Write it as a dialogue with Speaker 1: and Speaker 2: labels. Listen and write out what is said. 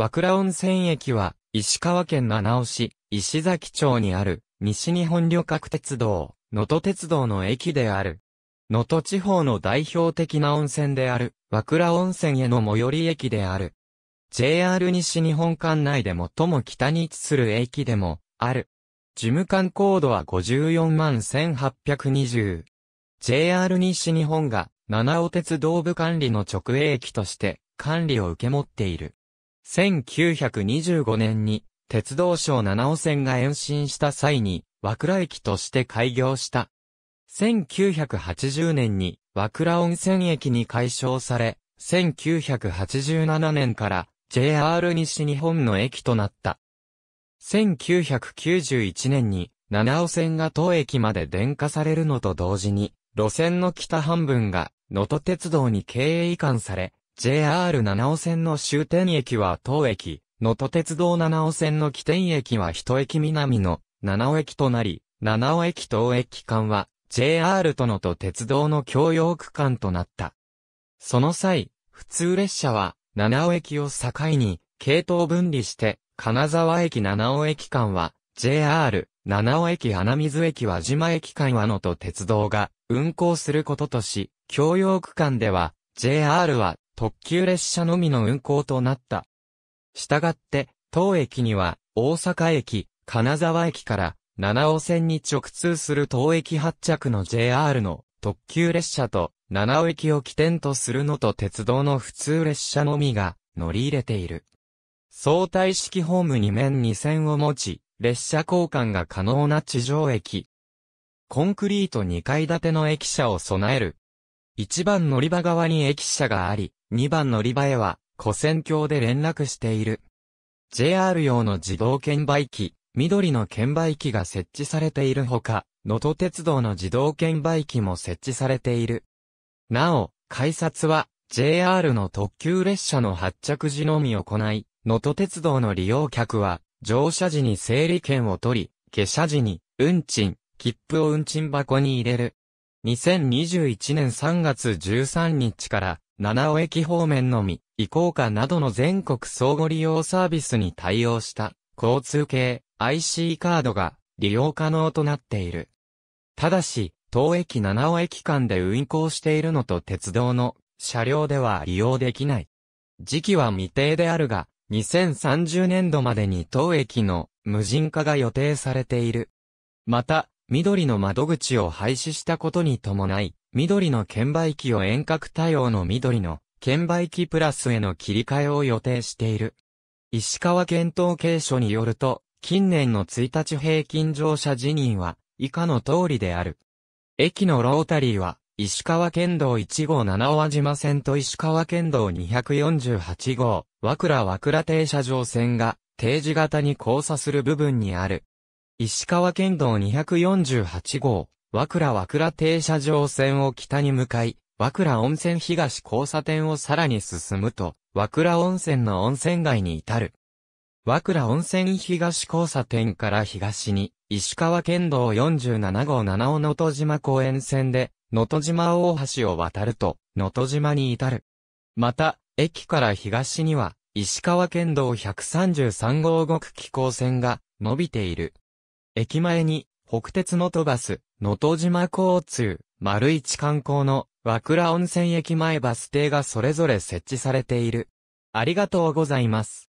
Speaker 1: 和倉温泉駅は、石川県七尾市、石崎町にある、西日本旅客鉄道、能登鉄道の駅である。能登地方の代表的な温泉である、和倉温泉への最寄り駅である。JR 西日本管内で最も北に位置する駅でも、ある。事務官コードは54万1820。JR 西日本が、七尾鉄道部管理の直営駅として、管理を受け持っている。1925年に鉄道省七尾線が延伸した際に、和倉駅として開業した。1980年に和倉温泉駅に改称され、1987年から JR 西日本の駅となった。1991年に七尾線が当駅まで電化されるのと同時に、路線の北半分が能登鉄道に経営移管され、JR 七尾線の終点駅は当駅、能登鉄道七尾線の起点駅は一駅南の七尾駅となり、七尾駅東駅間は JR とのと鉄道の共用区間となった。その際、普通列車は七尾駅を境に系統分離して、金沢駅七尾駅間は JR、七尾駅花水駅輪島駅間はのと鉄道が運行することとし、共用区間では JR は特急列車のみの運行となった。したがって、当駅には、大阪駅、金沢駅から、七尾線に直通する当駅発着の JR の特急列車と、七尾駅を起点とするのと鉄道の普通列車のみが乗り入れている。相対式ホーム2面2線を持ち、列車交換が可能な地上駅。コンクリート2階建ての駅舎を備える1番乗り場側に駅舎があり、2番乗り場へは、古線橋で連絡している。JR 用の自動券売機、緑の券売機が設置されているほか、能登鉄道の自動券売機も設置されている。なお、改札は JR の特急列車の発着時のみ行い、能登鉄道の利用客は乗車時に整理券を取り、下車時に運賃、切符を運賃箱に入れる。2021年3月13日から七尾駅方面のみ、移行下などの全国相互利用サービスに対応した交通系 IC カードが利用可能となっている。ただし、当駅七尾駅間で運行しているのと鉄道の車両では利用できない。時期は未定であるが、2030年度までに当駅の無人化が予定されている。また、緑の窓口を廃止したことに伴い、緑の券売機を遠隔対応の緑の券売機プラスへの切り替えを予定している。石川県統計書によると、近年の1日平均乗車辞任は以下の通りである。駅のロータリーは、石川県道1号七和島線と石川県道248号、和倉和倉停車場線が、定時型に交差する部分にある。石川県道248号、和倉和倉停車場線を北に向かい、和倉温泉東交差点をさらに進むと、和倉温泉の温泉街に至る。和倉温泉東交差点から東に、石川県道47号七尾野戸島公園線で、野戸島大橋を渡ると、野戸島に至る。また、駅から東には、石川県道133号極気候線が、伸びている。駅前に、北鉄の都バス、能登島交通、丸一観光の、和倉温泉駅前バス停がそれぞれ設置されている。ありがとうございます。